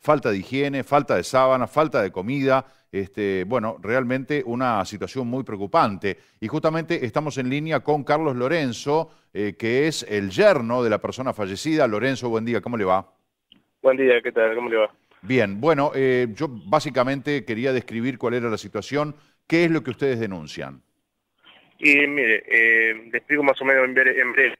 falta de higiene, falta de sábana, falta de comida. Este, bueno, realmente una situación muy preocupante. Y justamente estamos en línea con Carlos Lorenzo, eh, que es el yerno de la persona fallecida. Lorenzo, buen día, ¿cómo le va? Buen día, ¿qué tal? ¿Cómo le va? Bien, bueno, eh, yo básicamente quería describir cuál era la situación, qué es lo que ustedes denuncian. Y mire, eh, explico más o menos en breve.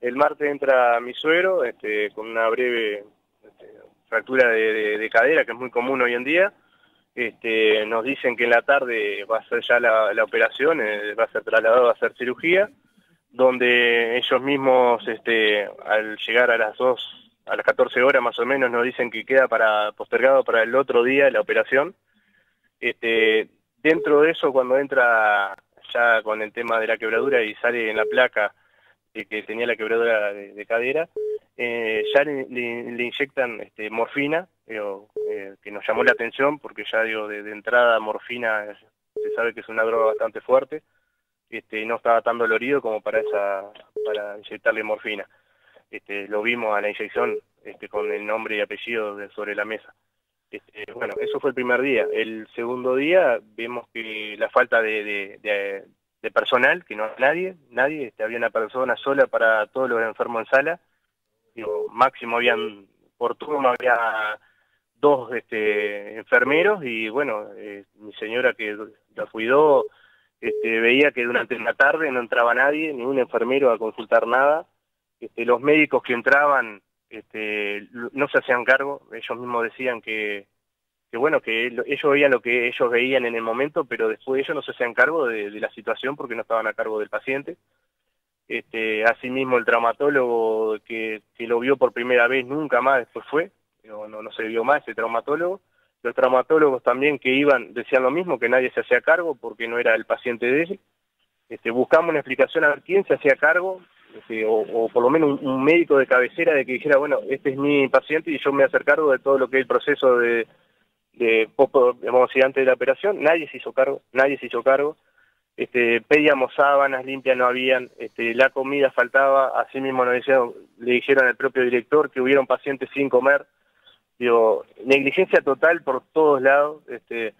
El martes entra mi suero este, con una breve este, fractura de, cadera, que es muy común hoy en día. Este, nos dicen que en la tarde va a ser ya la, operación, eh, va a ser trasladado a hacer cirugía, donde ellos mismos, este, al llegar a las dos, a las 14 horas más o menos, nos dicen que queda para postergado para el otro día la operación. Este, dentro de eso, cuando entra ya con el tema de la quebradura y sale en la placa que tenía la quebradura de cadera, eh, ya le, inyectan este, morfina, eh, que nos llamó la atención porque ya digo, de, entrada morfina se sabe que es una droga bastante fuerte, este, no estaba tan dolorido como para, esa, para inyectarle morfina. Este, lo vimos a la inyección este, con el nombre y apellido sobre la mesa. Este, bueno, eso fue el primer día. El segundo día vimos que la falta de, personal, que no había nadie, nadie, este, había una persona sola para todos los enfermos en sala, máximo habían, por turno había dos este, enfermeros y bueno, eh, mi señora que la cuidó este, veía que durante la tarde no entraba nadie, ni un enfermero a consultar nada. Este, los médicos que entraban este, no se hacían cargo, ellos mismos decían que, que bueno, que ellos veían lo que ellos veían en el momento, pero después ellos no se hacían cargo de la situación porque no estaban a cargo del paciente. Este, asimismo el traumatólogo que, lo vio por primera vez nunca más después fue, no, no, se vio más ese traumatólogo. Los traumatólogos también que iban decían lo mismo, que nadie se hacía cargo porque no era el paciente de él. Este, buscamos una explicación a ver quién se hacía cargo, este, o, por lo menos un, médico de cabecera de que dijera, bueno, este es mi paciente y yo me voy a hacer cargo de todo lo que es el proceso de, de vamos a decir, antes de la operación. Nadie se hizo cargo, nadie se hizo cargo este, pedíamos sábanas limpias, no habían, este, la comida faltaba, así mismo nos le dijeron al propio director que hubieron pacientes sin comer, digo, negligencia total por todos lados, este,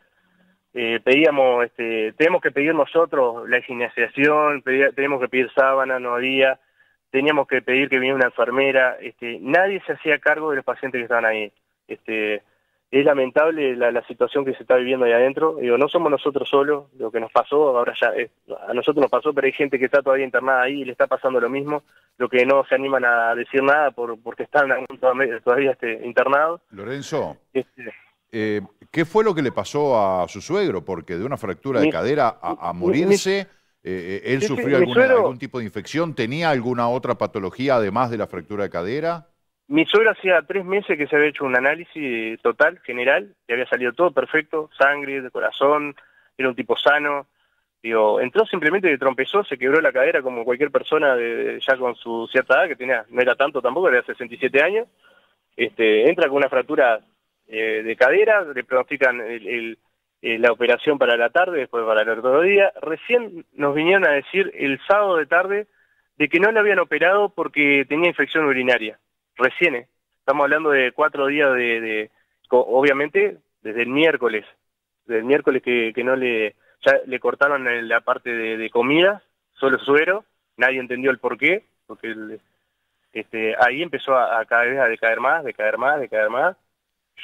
eh, pedíamos, este, tenemos que pedir nosotros la higienización, tenemos que pedir sábanas, no había, teníamos que pedir que viniera una enfermera, este, nadie se hacía cargo de los pacientes que estaban ahí, este, es lamentable la, situación que se está viviendo ahí adentro. Digo, no somos nosotros solos, lo que nos pasó, ahora ya a nosotros nos pasó, pero hay gente que está todavía internada ahí y le está pasando lo mismo, lo que no se animan a decir nada por, porque están todavía, este, internados. Lorenzo, este, eh, ¿qué fue lo que le pasó a su suegro? Porque de una fractura de cadera a, morirse, ¿él sufrió algún tipo de infección? ¿Tenía alguna otra patología además de la fractura de cadera? Mi suegro hacía tres meses que se había hecho un análisis total, general, le había salido todo perfecto, sangre, de corazón, era un tipo sano. Digo, entró simplemente de trompezó, se quebró la cadera como cualquier persona ya con su cierta edad, que tenía, no era tanto tampoco, era 67 años. Este, entra con una fractura eh, de cadera, le pronostican eh, la operación para la tarde, después para el otro día. Recién nos vinieron a decir el sábado de tarde de que no le habían operado porque tenía infección urinaria recién, ¿eh? estamos hablando de cuatro días de, de obviamente, desde el miércoles, desde el miércoles que, que no le, ya le cortaron la parte de, comida, solo suero, nadie entendió el por qué, porque este, ahí empezó a, a, cada vez a decaer más, decaer más, decaer más.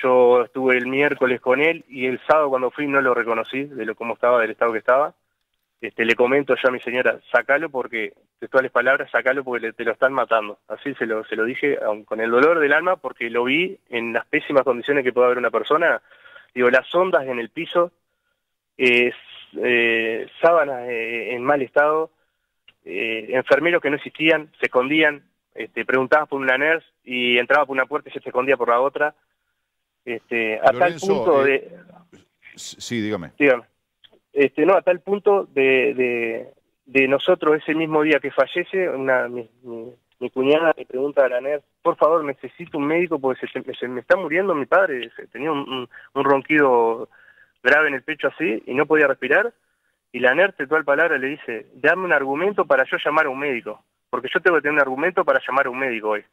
Yo estuve el miércoles con él y el sábado cuando fui no lo reconocí de lo cómo estaba, del estado que estaba. Este, le comento ya, a mi señora, sacalo porque, las palabras, sacalo porque te lo están matando. Así se lo, se lo dije con el dolor del alma porque lo vi en las pésimas condiciones que puede haber una persona. Digo, las ondas en el piso, eh, eh, sábanas eh, en mal estado, enfermeros que no existían, se escondían, este, preguntabas por una nurse y entraba por una puerta y se escondía por la otra. Este, hasta el punto de... Sí, dígame. Dígame este, no, a tal punto de, de, de nosotros ese mismo día que fallece, una, mi, cuñada le pregunta a la NER, por favor, necesito un médico porque se, me está muriendo mi padre, tenía un, un, ronquido grave en el pecho así y no podía respirar. Y la NER, la palabra, le dice, dame un argumento para yo llamar a un médico, porque yo tengo que tener un argumento para llamar a un médico hoy.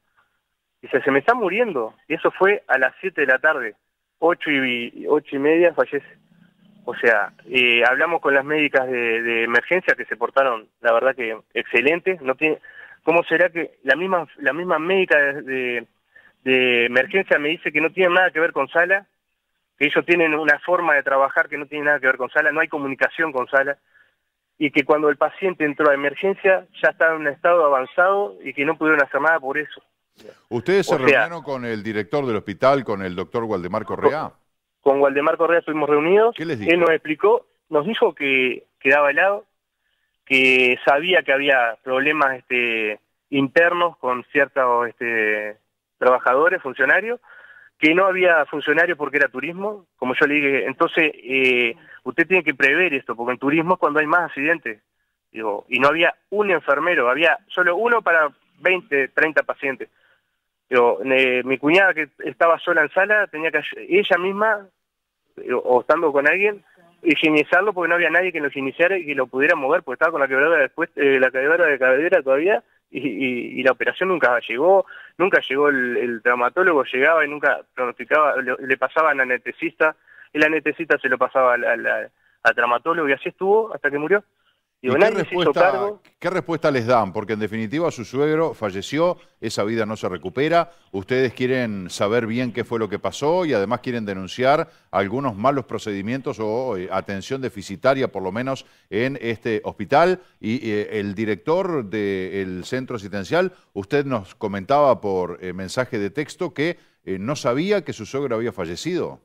Dice, se me está muriendo. Y eso fue a las 7 de la tarde, ocho y, 8 y media fallece. O sea, eh, hablamos con las médicas de, emergencia que se portaron, la verdad que excelentes. No tiene, ¿Cómo será que la misma, la misma médica de, de, emergencia me dice que no tiene nada que ver con sala, que ellos tienen una forma de trabajar que no tiene nada que ver con sala, no hay comunicación con sala, y que cuando el paciente entró a emergencia ya estaba en un estado avanzado y que no pudieron hacer nada por eso. ¿Ustedes se reunieron con el director del hospital, con el doctor Waldemar Correa? con Waldemar Correa estuvimos reunidos, él nos explicó, nos dijo que quedaba helado, que sabía que había problemas este, internos con ciertos este, trabajadores, funcionarios, que no había funcionarios porque era turismo, como yo le dije, entonces eh, usted tiene que prever esto, porque en turismo es cuando hay más accidentes, digo, y no había un enfermero, había solo uno para 20, 30 pacientes. Eh, mi cuñada que estaba sola en sala tenía que ella misma, eh, o estando con alguien, higienizarlo porque no había nadie que lo iniciara y que lo pudiera mover, porque estaba con la quebradora después, eh, la de cabedera todavía, y, la operación nunca llegó, nunca llegó el, traumatólogo, llegaba y nunca pronosticaba, le, pasaba pasaban al anestesista, el anestesista se lo pasaba al traumatólogo y así estuvo hasta que murió qué, respuesta, qué, respuesta, les dan? Porque en definitiva su suegro falleció, esa vida no se recupera, ustedes quieren saber bien qué fue lo que pasó y además quieren denunciar algunos malos procedimientos o eh, atención deficitaria por lo menos en este hospital. Y eh, el director del centro asistencial, usted nos comentaba por eh, mensaje de texto que no sabía que su suegro había fallecido.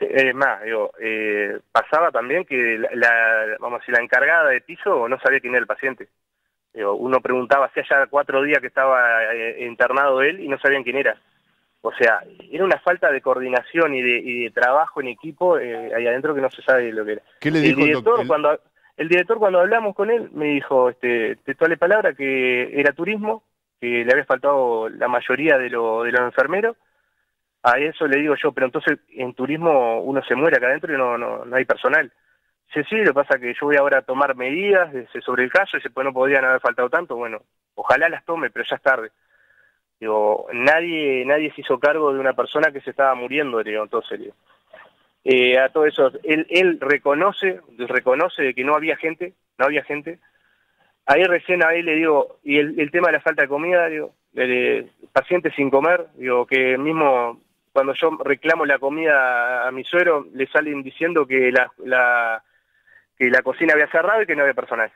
Es más, digo, eh, pasaba también que la, vamos, si la encargada de piso no sabía quién era el paciente. uno preguntaba si había cuatro días que estaba eh, internado él y no sabían quién era. O sea, era una falta de coordinación y de, trabajo en equipo eh, ahí adentro que no se sabe lo que era. ¿Qué le dijo el director? El... Cuando, el director cuando hablamos con él me dijo, este, textual la palabra, que era turismo, que le había faltado la mayoría de, lo, de los enfermeros a eso le digo yo, pero entonces en turismo uno se muere acá adentro y no, no, hay personal. Sí, sí, lo que pasa es que yo voy ahora a tomar medidas sobre el caso y se, pues, no podrían haber faltado tanto. Bueno, ojalá las tome, pero ya es tarde. Digo, nadie, nadie se hizo cargo de una persona que se estaba muriendo, digo, todo serio. Eh, a todo eso, él, él reconoce, reconoce que no había gente, no había gente. Ahí recién a él le digo, y el, tema de la falta de comida, digo, pacientes sin comer, digo, que mismo cuando yo reclamo la comida a mi suero, le salen diciendo que la, que la cocina había cerrado y que no había personal.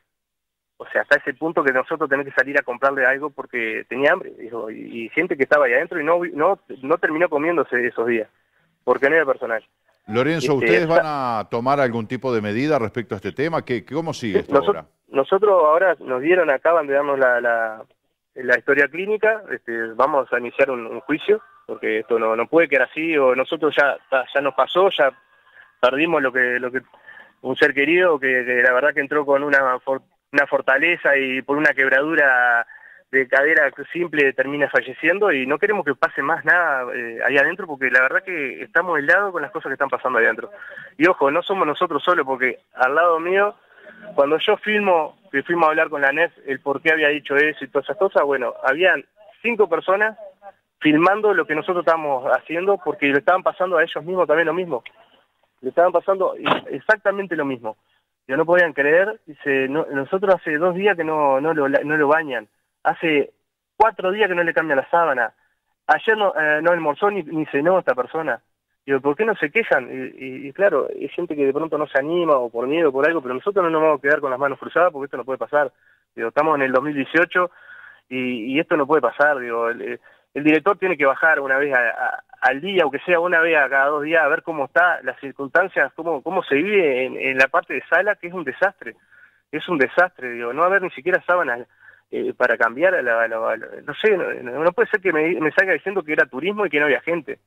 O sea, hasta ese punto que nosotros tenemos que salir a comprarle algo porque tenía hambre. y, gente siente que estaba ahí adentro y no, no, no terminó comiéndose esos días, porque no había personal. Lorenzo, este, ¿ustedes van a tomar algún tipo de medida respecto a este tema? ¿Qué, ¿Cómo sigue esto nosotros, ahora? Nosotros ahora nos dieron, acaban de darnos la, la, historia clínica, este, vamos a iniciar un juicio porque esto no, no puede quedar así, o nosotros ya, ya nos pasó, ya perdimos lo que, lo que un ser querido que, la verdad que entró con una, una fortaleza y por una quebradura de cadera simple termina falleciendo y no queremos que pase más nada eh, ahí adentro porque la verdad que estamos helados con las cosas que están pasando ahí adentro. Y ojo, no somos nosotros solos porque al lado mío, cuando yo filmo, que fuimos a hablar con la NEF el por qué había dicho eso y todas esas cosas, bueno, habían cinco personas filmando lo que nosotros estamos haciendo porque le estaban pasando a ellos mismos también lo mismo. Le estaban pasando exactamente lo mismo. Yo no podían creer, dice, nosotros hace dos días que no, no, lo, no lo bañan, hace cuatro días que no le cambian la sábana, ayer no, eh, no almorzó ni, ni, cenó esta persona. Digo, ¿por qué no se quejan? Y, claro, hay gente que de pronto no se anima o por miedo o por algo, pero nosotros no nos vamos a quedar con las manos cruzadas porque esto no puede pasar. Digo, estamos en el 2018 y, y esto no puede pasar. Digo, eh, el director tiene que bajar una vez al día, aunque sea una vez a cada dos días, a ver cómo está las circunstancias, cómo, cómo se vive en, la parte de sala, que es un desastre. Es un desastre, digo, no haber ni siquiera sábanas eh, para cambiar a la, No sé, no, puede ser que me, me salga diciendo que era turismo y que no había gente.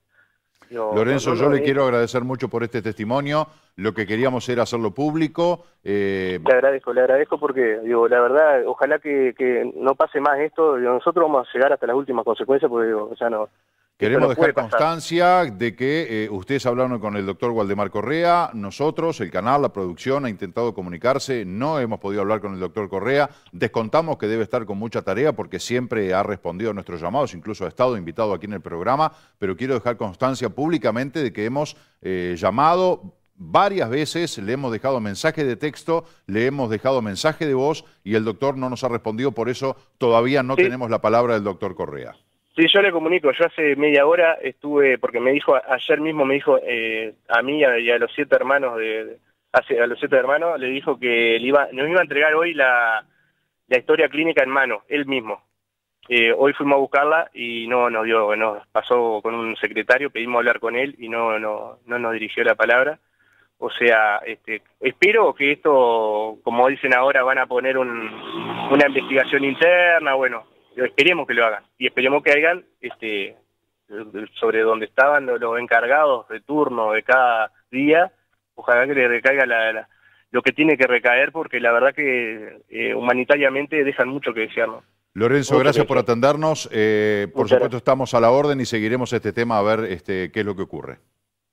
Lorenzo, yo, le quiero agradecer mucho por este testimonio. Lo que queríamos era hacerlo público. Le eh, agradezco, le agradezco porque, digo, la verdad, ojalá que, no pase más esto. nosotros vamos a llegar hasta las últimas consecuencias porque, digo, o sea, no, Queremos dejar constancia de que eh, ustedes hablaron con el doctor Waldemar Correa, nosotros, el canal, la producción ha intentado comunicarse, no hemos podido hablar con el doctor Correa, descontamos que debe estar con mucha tarea porque siempre ha respondido a nuestros llamados, incluso ha estado invitado aquí en el programa, pero quiero dejar constancia públicamente de que hemos eh, llamado varias veces, le hemos dejado mensaje de texto, le hemos dejado mensaje de voz y el doctor no nos ha respondido, por eso todavía no tenemos la palabra del doctor Correa. Sí, yo le comunico, yo hace media hora estuve, porque me dijo, ayer mismo me dijo eh, a mí y a, los siete hermanos, de, a, los siete hermanos, le dijo que le iba, nos iba a entregar hoy la, historia clínica en mano, él mismo. Eh, hoy fuimos a buscarla y no nos dio, nos pasó con un secretario, pedimos hablar con él y no, no, no nos dirigió la palabra. O sea, este, espero que esto, como dicen ahora, van a poner una investigación interna, bueno, esperemos que lo hagan y esperemos que hagan este sobre donde estaban los encargados de turno de cada día ojalá que le recaiga la, lo que tiene que recaer porque la verdad que eh, humanitariamente dejan mucho que desearnos Lorenzo, gracias, por atendernos. Eh, por supuesto, estamos a la orden y seguiremos este tema a ver este, qué es lo que ocurre.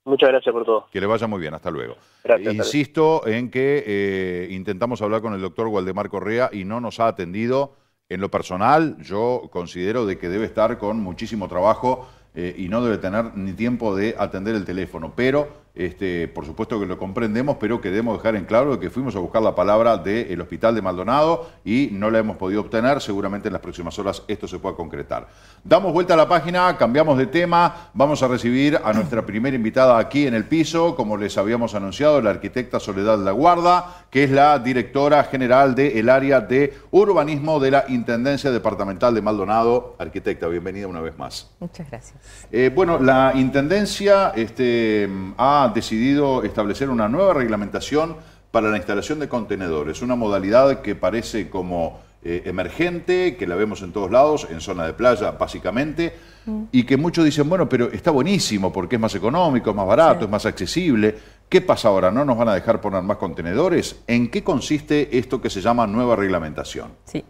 Muchas gracias por todo. Que le vaya muy bien, hasta luego. Gracias, Insisto en que eh, intentamos hablar con el doctor Waldemar Correa y no nos ha atendido. En lo personal, yo considero de que debe estar con muchísimo trabajo eh, y no debe tener ni tiempo de atender el teléfono, pero este, por supuesto que lo comprendemos, pero queremos dejar en claro que fuimos a buscar la palabra del Hospital de Maldonado y no la hemos podido obtener. Seguramente en las próximas horas esto se pueda concretar. Damos vuelta a la página, cambiamos de tema. Vamos a recibir a nuestra primera invitada aquí en el piso, como les habíamos anunciado, la arquitecta Soledad Laguarda, que es la directora general del área de urbanismo de la Intendencia Departamental de Maldonado. Arquitecta, bienvenida una vez más. Muchas gracias. Eh, bueno, la Intendencia este, ha ha decidido establecer una nueva reglamentación para la instalación de contenedores, una modalidad que parece como eh, emergente, que la vemos en todos lados, en zona de playa básicamente, mm. y que muchos dicen, bueno, pero está buenísimo porque es más económico, es más barato, es más accesible. ¿Qué pasa ahora? ¿No nos van a dejar poner más contenedores? ¿En qué consiste esto que se llama nueva reglamentación? Sí,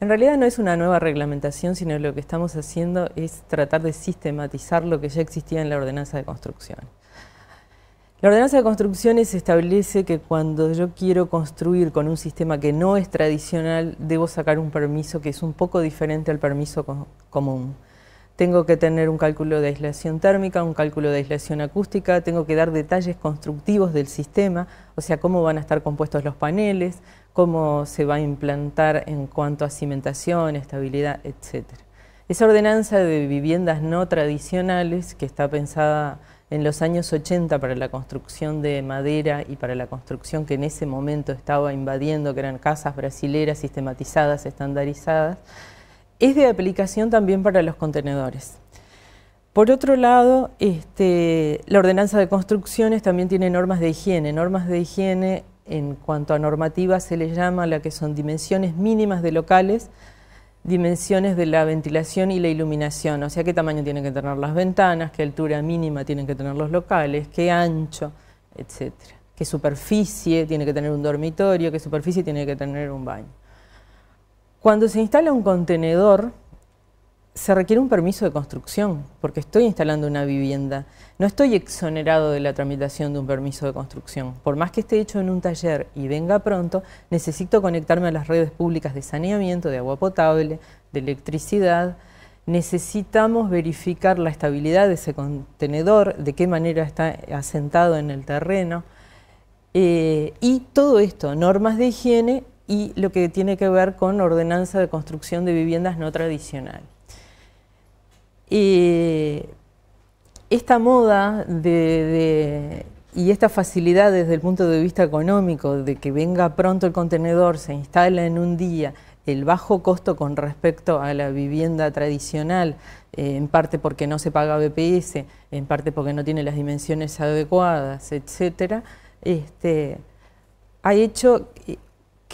en realidad no es una nueva reglamentación, sino lo que estamos haciendo es tratar de sistematizar lo que ya existía en la ordenanza de construcción. La ordenanza de construcciones establece que cuando yo quiero construir con un sistema que no es tradicional, debo sacar un permiso que es un poco diferente al permiso común. Tengo que tener un cálculo de aislación térmica, un cálculo de aislación acústica, tengo que dar detalles constructivos del sistema, o sea, cómo van a estar compuestos los paneles, cómo se va a implantar en cuanto a cimentación, estabilidad, etc. Esa ordenanza de viviendas no tradicionales que está pensada en los años 80 para la construcción de madera y para la construcción que en ese momento estaba invadiendo, que eran casas brasileras sistematizadas, estandarizadas, es de aplicación también para los contenedores. Por otro lado, este, la ordenanza de construcciones también tiene normas de higiene. Normas de higiene, en cuanto a normativa, se les llama la que son dimensiones mínimas de locales, dimensiones de la ventilación y la iluminación, o sea, qué tamaño tienen que tener las ventanas, qué altura mínima tienen que tener los locales, qué ancho, etcétera, qué superficie tiene que tener un dormitorio, qué superficie tiene que tener un baño. Cuando se instala un contenedor, se requiere un permiso de construcción, porque estoy instalando una vivienda. No estoy exonerado de la tramitación de un permiso de construcción. Por más que esté hecho en un taller y venga pronto, necesito conectarme a las redes públicas de saneamiento, de agua potable, de electricidad. Necesitamos verificar la estabilidad de ese contenedor, de qué manera está asentado en el terreno. Eh, y todo esto, normas de higiene y lo que tiene que ver con ordenanza de construcción de viviendas no tradicionales y esta moda de, y esta facilidad desde el punto de vista económico de que venga pronto el contenedor, se instala en un día, el bajo costo con respecto a la vivienda tradicional, eh, en parte porque no se paga BPS, en parte porque no tiene las dimensiones adecuadas, etcétera, este, ha hecho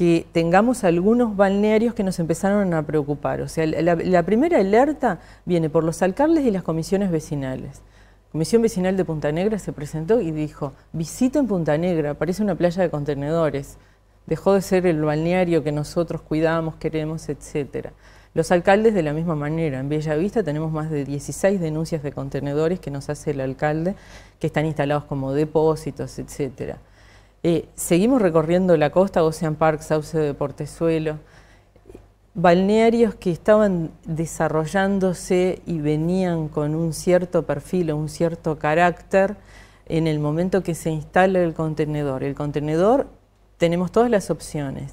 que tengamos algunos balnearios que nos empezaron a preocupar. O sea, la, primera alerta viene por los alcaldes y las comisiones vecinales. Comisión Vecinal de Punta Negra se presentó y dijo, visiten Punta Negra, parece una playa de contenedores, dejó de ser el balneario que nosotros cuidamos, queremos, etcétera. Los alcaldes de la misma manera. En Vista tenemos más de 16 denuncias de contenedores que nos hace el alcalde, que están instalados como depósitos, etcétera. Eh, seguimos recorriendo la costa, Ocean Park, Sauce de Portezuelo, balnearios que estaban desarrollándose y venían con un cierto perfil o un cierto carácter en el momento que se instala el contenedor. El contenedor tenemos todas las opciones,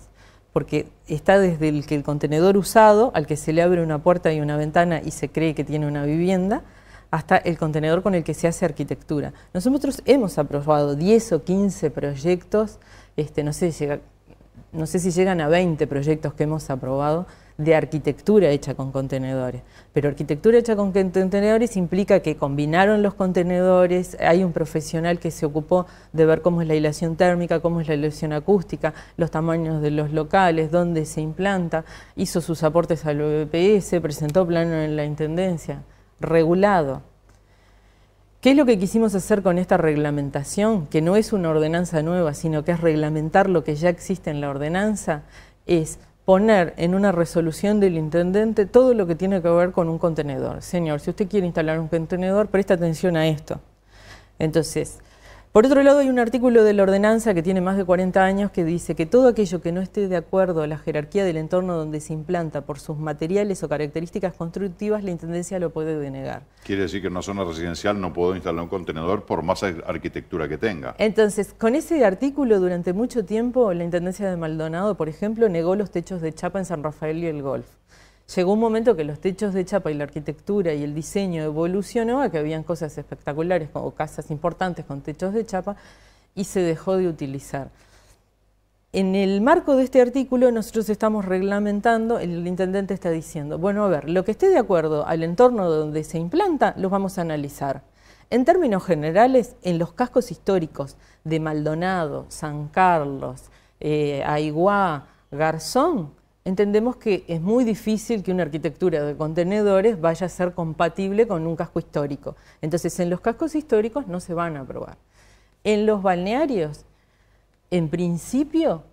porque está desde el, que el contenedor usado, al que se le abre una puerta y una ventana y se cree que tiene una vivienda, hasta el contenedor con el que se hace arquitectura. Nosotros hemos aprobado 10 o 15 proyectos, este, no, sé si no sé si llegan a 20 proyectos que hemos aprobado de arquitectura hecha con contenedores. Pero arquitectura hecha con contenedores implica que combinaron los contenedores, hay un profesional que se ocupó de ver cómo es la aislación térmica, cómo es la aislación acústica, los tamaños de los locales, dónde se implanta, hizo sus aportes al BPS, presentó plano en la Intendencia regulado. ¿Qué es lo que quisimos hacer con esta reglamentación? Que no es una ordenanza nueva, sino que es reglamentar lo que ya existe en la ordenanza, es poner en una resolución del intendente todo lo que tiene que ver con un contenedor. Señor, si usted quiere instalar un contenedor, preste atención a esto. Entonces, por otro lado, hay un artículo de la ordenanza que tiene más de 40 años que dice que todo aquello que no esté de acuerdo a la jerarquía del entorno donde se implanta por sus materiales o características constructivas, la Intendencia lo puede denegar. Quiere decir que en una zona residencial no puedo instalar un contenedor por más arquitectura que tenga. Entonces, con ese artículo durante mucho tiempo la Intendencia de Maldonado, por ejemplo, negó los techos de chapa en San Rafael y el Golf llegó un momento que los techos de chapa y la arquitectura y el diseño evolucionó a que habían cosas espectaculares como casas importantes con techos de chapa y se dejó de utilizar. En el marco de este artículo nosotros estamos reglamentando, el intendente está diciendo, bueno, a ver, lo que esté de acuerdo al entorno donde se implanta, los vamos a analizar. En términos generales, en los cascos históricos de Maldonado, San Carlos, eh, Aiguá, Garzón, entendemos que es muy difícil que una arquitectura de contenedores vaya a ser compatible con un casco histórico. Entonces, en los cascos históricos no se van a aprobar. En los balnearios, en principio,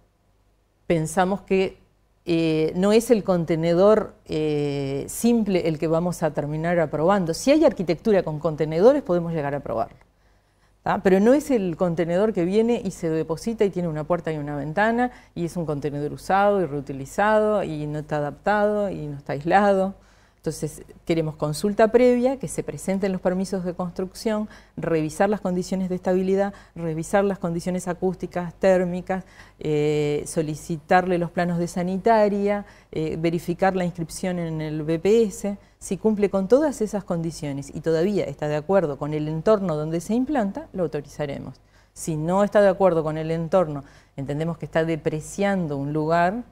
pensamos que eh, no es el contenedor eh, simple el que vamos a terminar aprobando. Si hay arquitectura con contenedores, podemos llegar a aprobarlo pero no es el contenedor que viene y se deposita y tiene una puerta y una ventana y es un contenedor usado y reutilizado y no está adaptado y no está aislado. Entonces, queremos consulta previa, que se presenten los permisos de construcción, revisar las condiciones de estabilidad, revisar las condiciones acústicas, térmicas, eh, solicitarle los planos de sanitaria, eh, verificar la inscripción en el BPS. Si cumple con todas esas condiciones y todavía está de acuerdo con el entorno donde se implanta, lo autorizaremos. Si no está de acuerdo con el entorno, entendemos que está depreciando un lugar,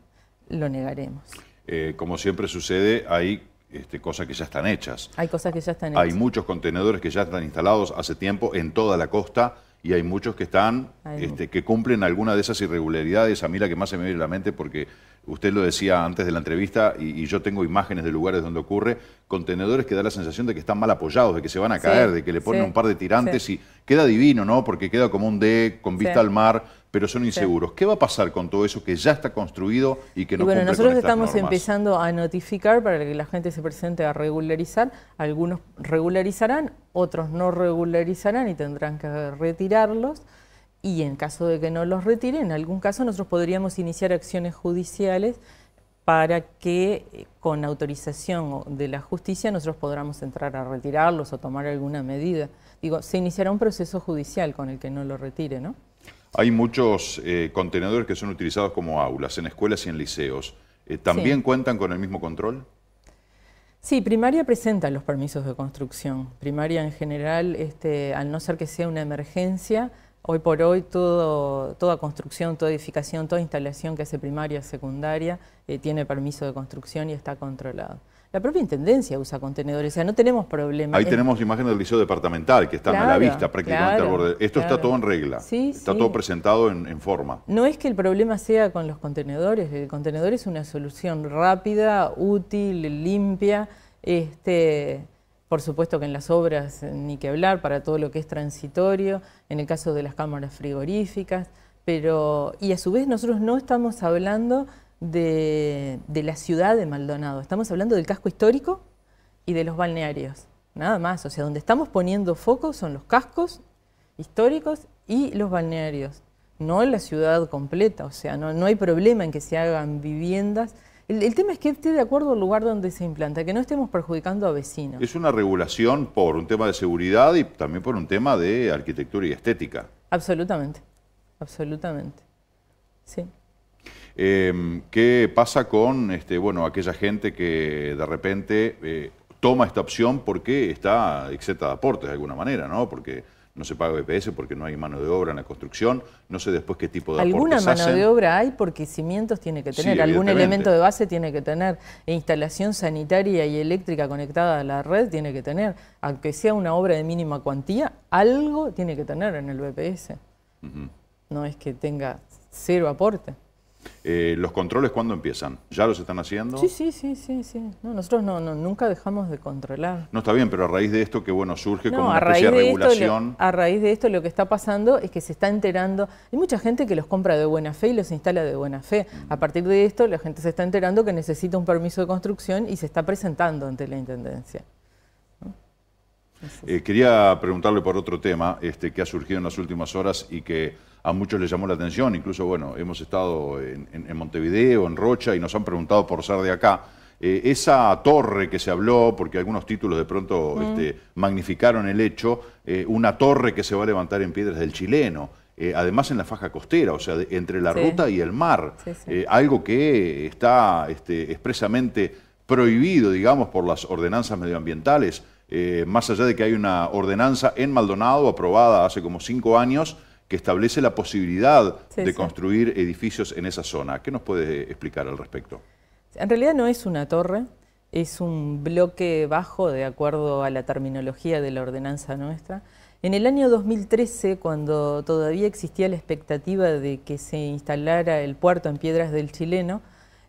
lo negaremos. Eh, como siempre sucede, hay este, cosas que ya están hechas. Hay cosas que ya están hechas. Hay muchos contenedores que ya están instalados hace tiempo en toda la costa y hay muchos que están, este, que cumplen alguna de esas irregularidades. A mí la que más se me viene a la mente, porque usted lo decía antes de la entrevista, y, yo tengo imágenes de lugares donde ocurre, contenedores que da la sensación de que están mal apoyados, de que se van a caer, de que le ponen un par de tirantes y queda divino, ¿no? Porque queda como un D con vista al mar pero son inseguros. ¿Qué va a pasar con todo eso que ya está construido y que no y bueno, nosotros estamos empezando a notificar para que la gente se presente a regularizar. Algunos regularizarán, otros no regularizarán y tendrán que retirarlos. Y en caso de que no los retiren, en algún caso nosotros podríamos iniciar acciones judiciales para que eh, con autorización de la justicia nosotros podamos entrar a retirarlos o tomar alguna medida. Digo, se iniciará un proceso judicial con el que no lo retire, ¿no? Hay muchos eh, contenedores que son utilizados como aulas, en escuelas y en liceos. Eh, ¿También cuentan con el mismo control? Sí, primaria presenta los permisos de construcción. Primaria en general, este, al no ser que sea una emergencia, hoy por hoy todo, toda construcción, toda edificación, toda instalación que hace primaria, o secundaria, eh, tiene permiso de construcción y está controlado. La propia Intendencia usa contenedores, o sea, no tenemos problemas. Ahí tenemos imágenes del Liceo Departamental, que están a la vista prácticamente al borde. Esto está todo en regla, está todo presentado en, en, forma. No es que el problema sea con los contenedores, el contenedor es una solución rápida, útil, limpia. Este, por supuesto que en las obras eh, ni que hablar, para todo lo que es transitorio, en el caso de las cámaras frigoríficas, pero y a su vez nosotros no estamos hablando de, la ciudad de Maldonado. Estamos hablando del casco histórico y de los balnearios, nada más. O sea, donde estamos poniendo foco son los cascos históricos y los balnearios, no la ciudad completa. O sea, no, hay problema en que se hagan viviendas. El, tema es que esté de acuerdo el lugar donde se implanta, que no estemos perjudicando a vecinos. Es una regulación por un tema de seguridad y también por un tema de arquitectura y estética. Absolutamente, absolutamente. Sí. Em, ¿Qué pasa con este, bueno, aquella gente que de repente eh, toma esta opción porque está exenta de aportes de alguna manera, ¿no? Porque no se paga BPS porque no hay mano de obra en la construcción, no sé después qué tipo de Alguna mano de obra hay porque cimientos tiene que tener, algún elemento de base tiene que tener, e instalación sanitaria y eléctrica conectada a la red tiene que tener, aunque sea una obra de mínima cuantía, algo tiene que tener en el BPS. No es que tenga cero aporte. Eh, ¿Los controles cuándo empiezan? ¿Ya los están haciendo? Sí, sí, sí, sí. sí. nosotros no, nunca dejamos de controlar. No está bien, pero a raíz de esto qué bueno, surge como una especie regulación. a raíz de esto lo que está pasando es que se está enterando, hay mucha gente que los compra de buena fe y los instala de buena fe. Mm. A partir de esto la gente se está enterando que necesita un permiso de construcción y se está presentando ante la Intendencia. Eh, quería preguntarle por otro tema este, que ha surgido en las últimas horas y que a muchos les llamó la atención, incluso, bueno, hemos estado en, Montevideo, en Rocha, y nos han preguntado por ser de acá. Eh, esa torre que se habló, porque algunos títulos de pronto este, magnificaron el hecho, eh, una torre que se va a levantar en piedras del chileno, eh, además en la faja costera, o sea, entre la ruta y el mar, algo que está este, expresamente prohibido, digamos, por las ordenanzas medioambientales, más allá de que hay una ordenanza en Maldonado aprobada hace como cinco años, que establece la posibilidad de construir edificios en esa zona. ¿Qué nos puede eh, explicar al respecto? En realidad no es una torre, es un bloque bajo de acuerdo a la terminología de la ordenanza nuestra. En el año 2013, cuando todavía existía la expectativa de que se instalara el puerto en Piedras del Chileno,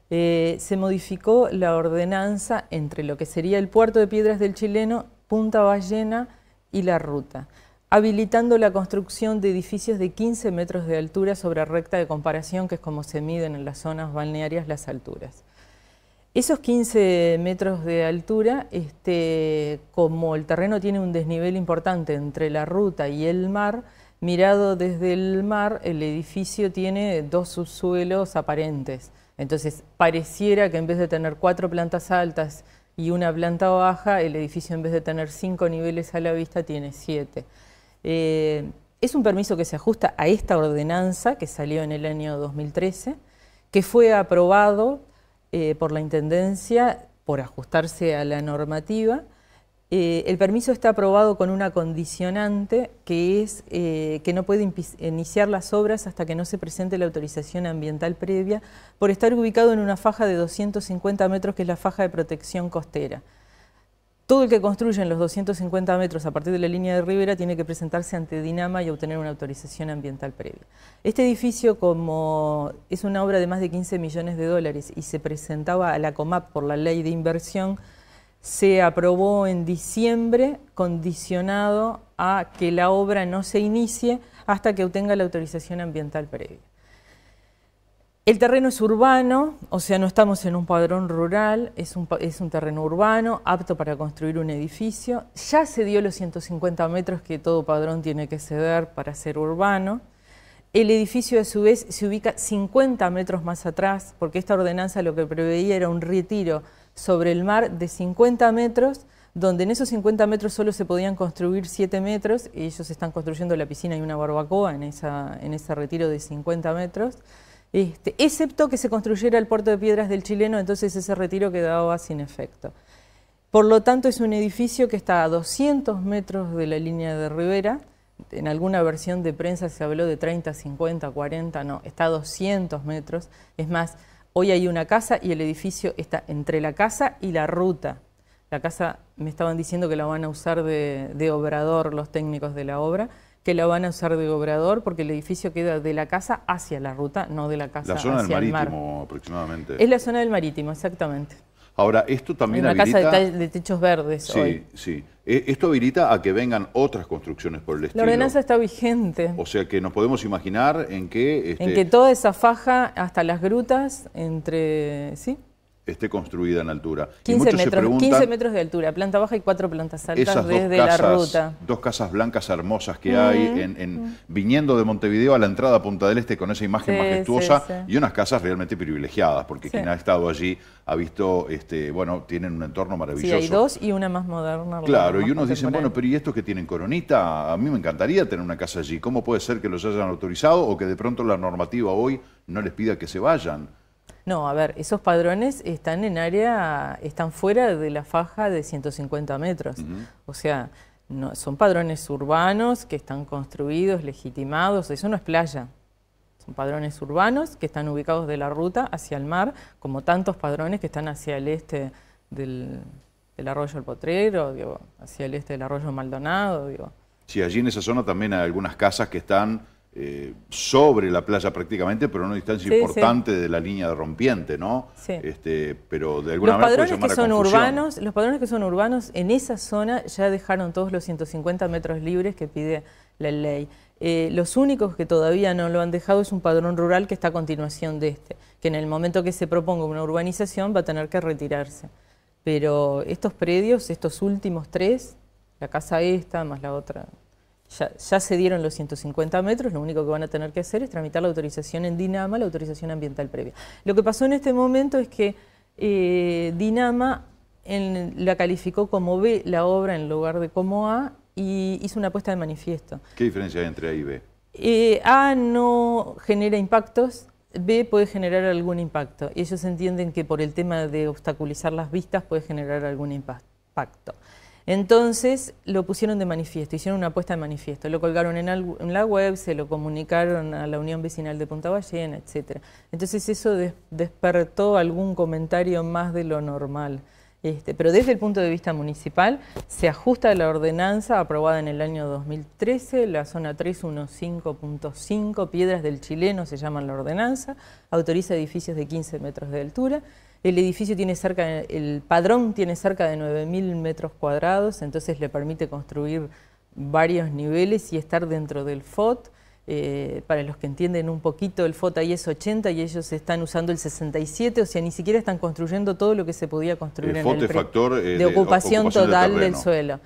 eh, se modificó la ordenanza entre lo que sería el puerto de Piedras del Chileno, Punta Ballena y la ruta habilitando la construcción de edificios de 15 metros de altura sobre recta de comparación, que es como se miden en las zonas balnearias las alturas. Esos 15 metros de altura, este, como el terreno tiene un desnivel importante entre la ruta y el mar, mirado desde el mar, el edificio tiene dos subsuelos aparentes. Entonces, pareciera que en vez de tener cuatro plantas altas y una planta baja, el edificio en vez de tener cinco niveles a la vista tiene siete. Eh, es un permiso que se ajusta a esta ordenanza que salió en el año 2013, que fue aprobado eh, por la Intendencia por ajustarse a la normativa. Eh, el permiso está aprobado con una condicionante que es que no puede iniciar las obras hasta que no se presente la autorización ambiental previa por estar ubicado en una faja de 250 metros que es la faja de protección costera. Todo el que construye en los 250 metros a partir de la línea de Rivera tiene que presentarse ante Dinama y obtener una autorización ambiental previa. Este edificio, como es una obra de más de 15 millones de dólares y se presentaba a la COMAP por la ley de inversión, se aprobó en diciembre condicionado a que la obra no se inicie hasta que obtenga la autorización ambiental previa. El terreno es urbano, o sea, no estamos en un padrón rural, es un, terreno urbano apto para construir un edificio. Ya se dio los 150 metros que todo padrón tiene que ceder para ser urbano. El edificio a su vez se ubica 50 metros más atrás, porque esta ordenanza lo que preveía era un retiro sobre el mar de 50 metros, donde en esos 50 metros solo se podían construir 7 metros, y ellos están construyendo la piscina y una barbacoa en, en ese retiro de 50 metros. Este, excepto que se construyera el puerto de piedras del chileno, entonces ese retiro quedaba sin efecto. Por lo tanto, es un edificio que está a 200 metros de la línea de ribera. En alguna versión de prensa se habló de 30, 50, 40, no, está a 200 metros. Es más, hoy hay una casa y el edificio está entre la casa y la ruta. La casa me estaban diciendo que la van a usar de obrador los técnicos de la obra que la van a usar de obrador porque el edificio queda de la casa hacia la ruta, no de la casa la zona del marítimo, aproximadamente. Es la zona del marítimo, exactamente. Ahora, esto también una casa de, techos verdes sí, Sí, e, Esto habilita a que vengan otras construcciones por el estilo. La ordenanza está vigente. O sea que nos podemos imaginar en que... En este que toda esa faja hasta las grutas, entre... ¿Sí? esté construida en altura. 15 metros, 15 metros de altura, planta baja y cuatro plantas altas desde la ruta. Dos casas blancas hermosas que hay, mm, en, mm. viniendo de Montevideo a la entrada a Punta del Este con esa imagen majestuosa y unas casas realmente privilegiadas, porque quien ha estado allí ha visto, este, bueno, tienen un entorno maravilloso. Sí, hay dos y una más moderna. Claro, y unos dicen, bueno, pero ¿y estos que tienen coronita? A mí me encantaría tener una casa allí. ¿Cómo puede ser que los hayan autorizado o que de pronto la normativa hoy no les pida que se vayan? No, a ver, esos padrones están en área, están fuera de la faja de 150 metros. O sea, no, son padrones urbanos que están construidos, legitimados, eso no es playa. Son padrones urbanos que están ubicados de la ruta hacia el mar, como tantos padrones que están hacia el este del, arroyo El Potrero, digo, hacia el este del arroyo Maldonado. Digo. Sí, allí en esa zona también hay algunas casas que están eh, sobre la playa prácticamente, pero a una distancia importante de la línea de rompiente, ¿no? Sí. Este, pero de alguna manera son urbanos, Los padrones que son urbanos en esa zona ya dejaron todos los 150 metros libres que pide la ley. Eh, los únicos que todavía no lo han dejado es un padrón rural que está a continuación de este, que en el momento que se proponga una urbanización va a tener que retirarse. Pero estos predios, estos últimos tres, la casa esta más la otra, ya, se dieron los 150 metros, lo único que van a tener que hacer es tramitar la autorización en Dinama, la autorización ambiental previa. Lo que pasó en este momento es que eh, Dinama la calificó como B la obra en lugar de como A y hizo una apuesta de manifiesto. ¿Qué diferencia hay entre A y B? Eh, a no genera impactos, B puede generar algún impacto. Ellos entienden que por el tema de obstaculizar las vistas puede generar algún impacto. Entonces lo pusieron de manifiesto, hicieron una apuesta de manifiesto, lo colgaron en, la web, se lo comunicaron a la Unión Vecinal de Punta Ballena, etc. Entonces eso despertó algún comentario más de lo normal. Este, pero desde el punto de vista municipal se ajusta a la ordenanza aprobada en el año 2013, la zona 315.5, Piedras del Chileno se llama la ordenanza, autoriza edificios de 15 metros de altura el edificio tiene cerca, el padrón tiene cerca de 9.000 metros cuadrados, entonces le permite construir varios niveles y estar dentro del FOT. Eh, para los que entienden un poquito, el FOT ahí es 80 y ellos están usando el 67, o sea, ni siquiera están construyendo todo lo que se podía construir el en FOT el es factor, eh, de, ocupación, total del suelo,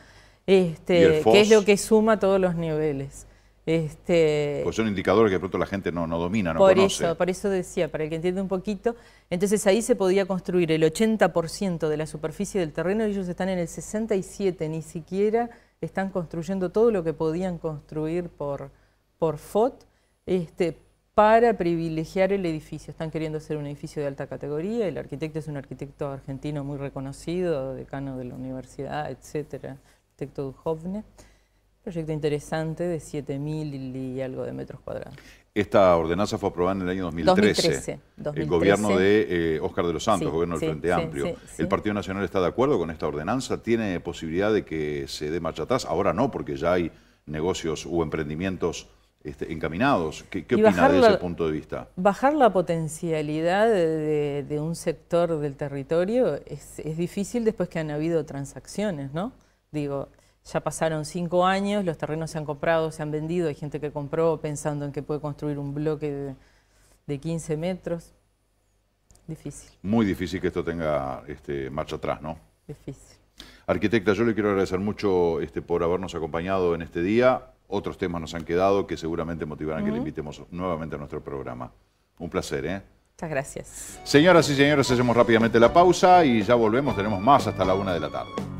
este, que es lo que suma todos los niveles. Este, pues son indicadores que de pronto la gente no, domina, no por conoce. Eso, por eso decía, para el que entiende un poquito. Entonces ahí se podía construir el 80% de la superficie del terreno y ellos están en el 67%, ni siquiera están construyendo todo lo que podían construir por, por FOT este, para privilegiar el edificio. Están queriendo hacer un edificio de alta categoría, el arquitecto es un arquitecto argentino muy reconocido, decano de la universidad, etcétera, arquitecto Duhovne proyecto interesante de 7.000 y algo de metros cuadrados. Esta ordenanza fue aprobada en el año 2013. 2013, 2013. El gobierno de Oscar eh, Óscar de los Santos, gobierno del Frente Amplio. ¿El Partido Nacional está de acuerdo con esta ordenanza? ¿Tiene posibilidad de que se dé marcha atrás? Ahora no, porque ya hay negocios o emprendimientos este, encaminados. ¿Qué, opina de ese punto de vista? Bajar la potencialidad de, un sector del territorio es, es, difícil después que han habido transacciones, ¿no? Digo, ya pasaron cinco años, los terrenos se han comprado, se han vendido, hay gente que compró pensando en que puede construir un bloque de, 15 metros. Difícil. Muy difícil que esto tenga este, marcha atrás, ¿no? Difícil. Arquitecta, yo le quiero agradecer mucho este, por habernos acompañado en este día. Otros temas nos han quedado que seguramente motivarán que le invitemos nuevamente a nuestro programa. Un placer, ¿eh? Muchas gracias. Señoras y señores, hacemos rápidamente la pausa y ya volvemos. Tenemos más hasta la una de la tarde.